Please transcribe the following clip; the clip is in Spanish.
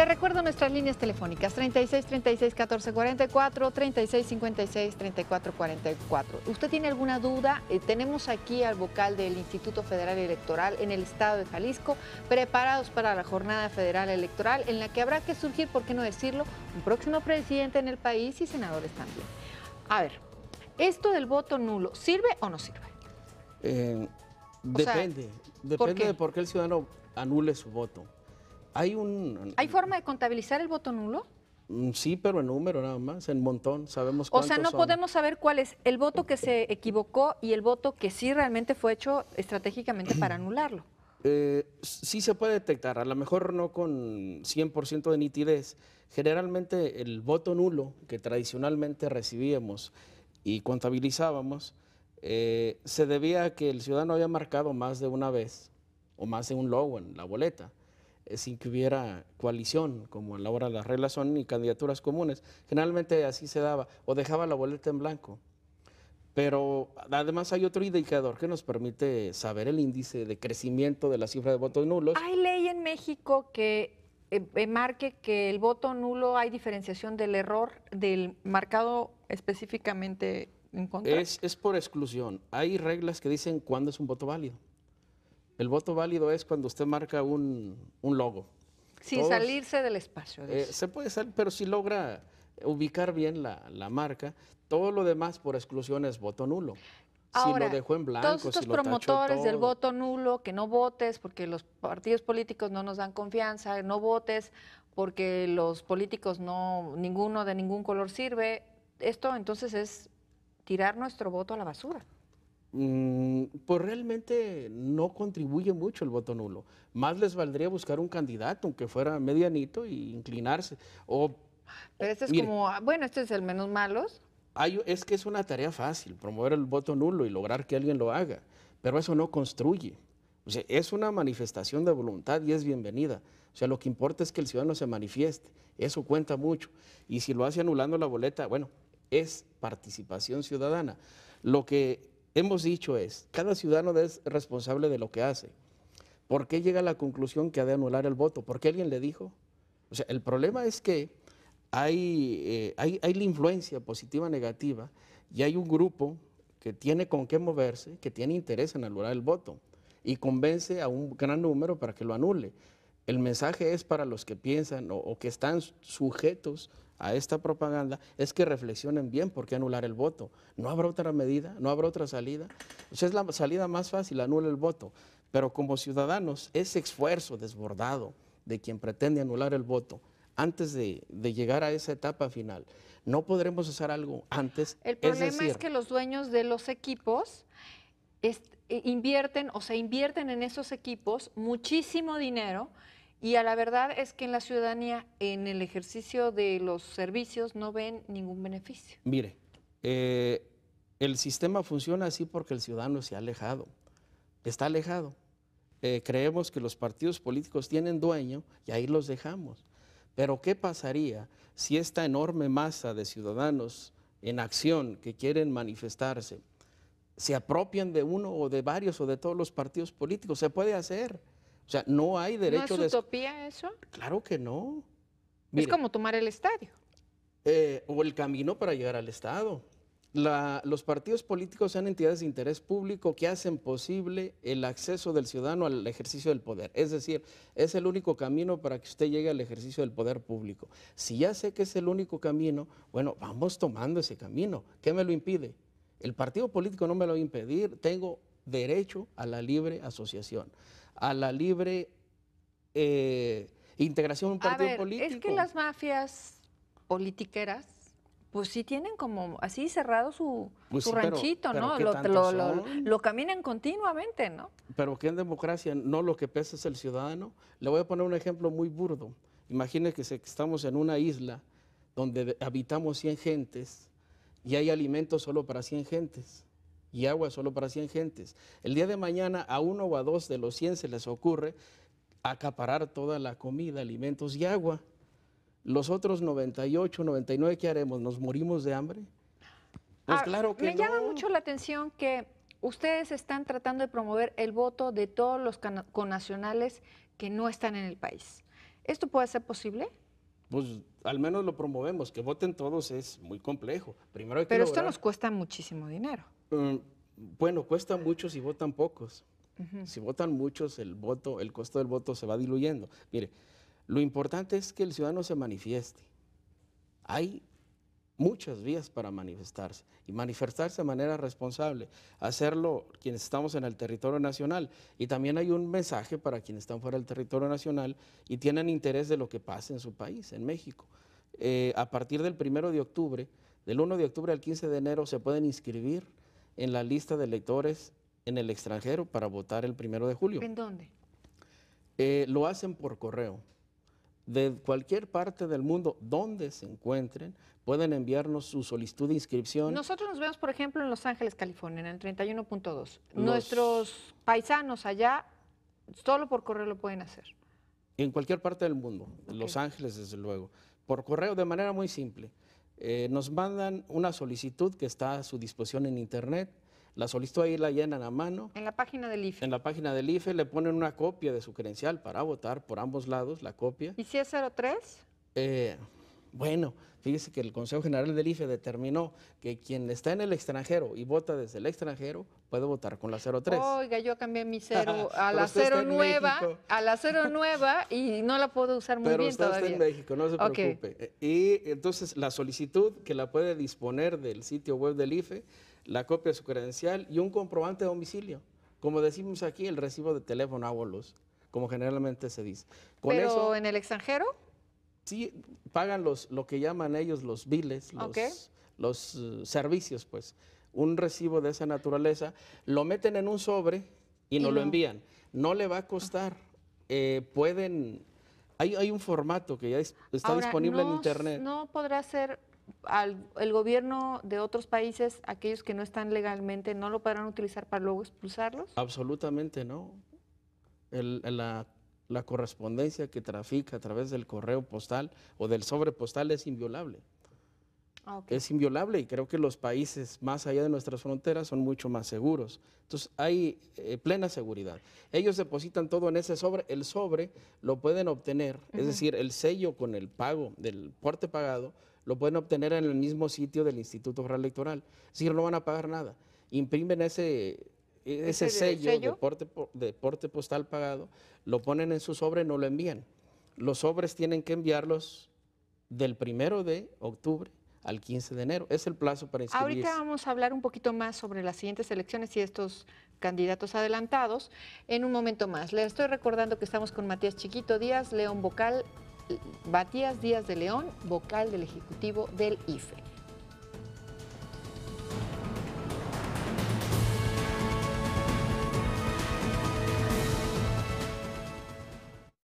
Le recuerdo nuestras líneas telefónicas 36 36 14 44, 36 56 34 44. ¿Usted tiene alguna duda? Eh, tenemos aquí al vocal del Instituto Federal Electoral en el estado de Jalisco, preparados para la jornada federal electoral en la que habrá que surgir, por qué no decirlo, un próximo presidente en el país y senadores también. A ver, ¿esto del voto nulo sirve o no sirve? Eh, depende, depende de por qué el ciudadano anule su voto. Hay forma de contabilizar el voto nulo? Sí, pero en número nada más, en montón, sabemos cuántos O sea, no podemos saber cuál es el voto que se equivocó y el voto que sí realmente fue hecho estratégicamente para anularlo. Eh, sí se puede detectar, a lo mejor no con 100% de nitidez. Generalmente el voto nulo que tradicionalmente recibíamos y contabilizábamos eh, se debía a que el ciudadano había marcado más de una vez o más de un logo en la boleta. Eh, sin que hubiera coalición, como ahora las reglas son, ni candidaturas comunes. Generalmente así se daba, o dejaba la boleta en blanco. Pero además hay otro indicador que nos permite saber el índice de crecimiento de la cifra de votos nulos. Hay ley en México que eh, marque que el voto nulo hay diferenciación del error del marcado específicamente en contra. Es, es por exclusión. Hay reglas que dicen cuándo es un voto válido. El voto válido es cuando usted marca un, logo. Sin salirse del espacio. Eh, se puede salir, pero si logra ubicar bien la, marca, todo lo demás por exclusión es voto nulo. si lo dejó en blanco, todos estos promotores del voto nulo, que no votes porque los partidos políticos no nos dan confianza, no votes porque los políticos no, ninguno de ningún color sirve, esto entonces es tirar nuestro voto a la basura. Mm, pues realmente no contribuye mucho el voto nulo. Más les valdría buscar un candidato, aunque fuera medianito, e inclinarse. O, Pero este es como, ah, bueno, este es el menos malos. es que es una tarea fácil, promover el voto nulo y lograr que alguien lo haga. Pero eso no construye. es una manifestación de voluntad y es bienvenida. O sea, lo que importa es que el ciudadano se manifieste. Eso cuenta mucho. Y si lo hace anulando la boleta, bueno, es participación ciudadana. Lo que hemos dicho es, cada ciudadano es responsable de lo que hace. ¿Por qué llega a la conclusión que ha de anular el voto? ¿Por qué alguien le dijo? O sea, el problema es que hay, eh, hay, hay la influencia positiva, negativa, y hay un grupo que tiene con qué moverse, que tiene interés en anular el voto, y convence a un gran número para que lo anule. El mensaje es para los que piensan o, que están sujetos a esta propaganda, es que reflexionen bien por qué anular el voto. No habrá otra medida, no habrá otra salida. O sea, es la salida más fácil, anula el voto. Pero como ciudadanos, ese esfuerzo desbordado de quien pretende anular el voto, antes de, llegar a esa etapa final. No podremos hacer algo antes. El problema es, que los dueños de los equipos eh, invierten o se invierten en esos equipos muchísimo dinero y a la verdad es que en la ciudadanía, en el ejercicio de los servicios, no ven ningún beneficio. Mire, eh, el sistema funciona así porque el ciudadano se ha alejado, está alejado. Eh, creemos que los partidos políticos tienen dueño y ahí los dejamos. Pero ¿qué pasaría si esta enorme masa de ciudadanos en acción que quieren manifestarse se apropian de uno o de varios o de todos los partidos políticos? Se puede hacer. O sea, no hay derecho ¿No es utopía eso? Claro que no. es como tomar el estadio. Eh, o el camino para llegar al Estado. los partidos políticos son entidades de interés público que hacen posible el acceso del ciudadano al ejercicio del poder. Es decir, es el único camino para que usted llegue al ejercicio del poder público. Si ya sé que es el único camino, bueno, vamos tomando ese camino. ¿Qué me lo impide? El partido político no me lo va a impedir. Tengo derecho a la libre asociación a la libre eh, integración de un partido político. Es que las mafias politiqueras, pues sí tienen como así cerrado su, pues ranchito, ¿no? lo, caminen caminan continuamente, ¿no? Pero que en democracia no lo que pesa es el ciudadano. Le voy a poner un ejemplo muy burdo. Imagínense que estamos en una isla donde habitamos 100 gentes y hay alimentos solo para 100 gentes y agua solo para 100 gentes. El día de mañana a uno o a dos de los 100 se les ocurre acaparar toda la comida, alimentos y agua. Los otros 98, 99, ¿qué haremos? ¿Nos morimos de hambre? Pues ah, claro que me llama mucho la atención que ustedes están tratando de promover el voto de todos los connacionales que no están en el país. ¿Esto puede ser posible? Pues al menos lo promovemos, que voten todos es muy complejo. Primero Pero esto nos cuesta muchísimo dinero. Mm, bueno, cuesta mucho si votan pocos. Si votan muchos, el voto, el costo del voto se va diluyendo. Mire, lo importante es que el ciudadano se manifieste. Hay muchas vías para manifestarse y manifestarse de manera responsable, hacerlo quienes estamos en el territorio nacional. Y también hay un mensaje para quienes están fuera del territorio nacional y tienen interés de lo que pasa en su país, en México. Eh, a partir del 1 de octubre, del 1 de octubre al 15 de enero se pueden inscribir en la lista de electores en el extranjero para votar el primero de julio. ¿En dónde? Eh, lo hacen por correo. De cualquier parte del mundo, donde se encuentren, pueden enviarnos su solicitud de inscripción. Nosotros nos vemos, por ejemplo, en Los Ángeles, California, en el 31.2. Nuestros paisanos allá, solo por correo lo pueden hacer. En cualquier parte del mundo, Los Ángeles, desde luego. Por correo, de manera muy simple. Eh, nos mandan una solicitud que está a su disposición en Internet. La solicitud ahí la llenan a mano. En la página del IFE. En la página del IFE le ponen una copia de su credencial para votar por ambos lados, la copia. ¿Y si es 03? Bueno, fíjese que el Consejo General del IFE determinó que quien está en el extranjero y vota desde el extranjero puede votar con la 03. Oiga, yo cambié mi 0 a la 0 nueva, a la 0 nueva y no la puedo usar muy Pero bien usted Está en México, no se preocupe. Y entonces la solicitud que la puede disponer del sitio web del IFE, la copia de su credencial y un comprobante de domicilio. Como decimos aquí, el recibo de teléfono a como generalmente se dice. Con ¿Pero eso, en el extranjero? sí pagan los, lo que llaman ellos los biles, los, los eh, servicios, pues. Un recibo de esa naturaleza, lo meten en un sobre y, nos no. lo envían. No le va a costar. Eh, pueden. Hay, hay, un formato que ya está disponible en Internet. No podrá ser el gobierno de otros países, aquellos que no están legalmente, no lo podrán utilizar para luego expulsarlos? Absolutamente no. la la correspondencia que trafica a través del correo postal o del sobre postal es inviolable. Ah, es inviolable y creo que los países más allá de nuestras fronteras son mucho más seguros. Entonces hay eh, plena seguridad. Ellos depositan todo en ese sobre, el sobre lo pueden obtener, es decir, el sello con el pago del porte pagado lo pueden obtener en el mismo sitio del Instituto Federal Electoral. Es decir, no van a pagar nada. Imprimen ese e-, ese, sello, Deporte, postal pagado, lo ponen en su sobre, no lo envían. Los sobres tienen que enviarlos del primero de octubre al 15 de enero. Es el plazo para inscribirse. Ahorita vamos a hablar un poquito más sobre las siguientes elecciones y estos candidatos adelantados en un momento más. Les estoy recordando que estamos con Matías Chiquito Díaz, León Vocal, Matías Díaz de León, vocal del Ejecutivo del IFE.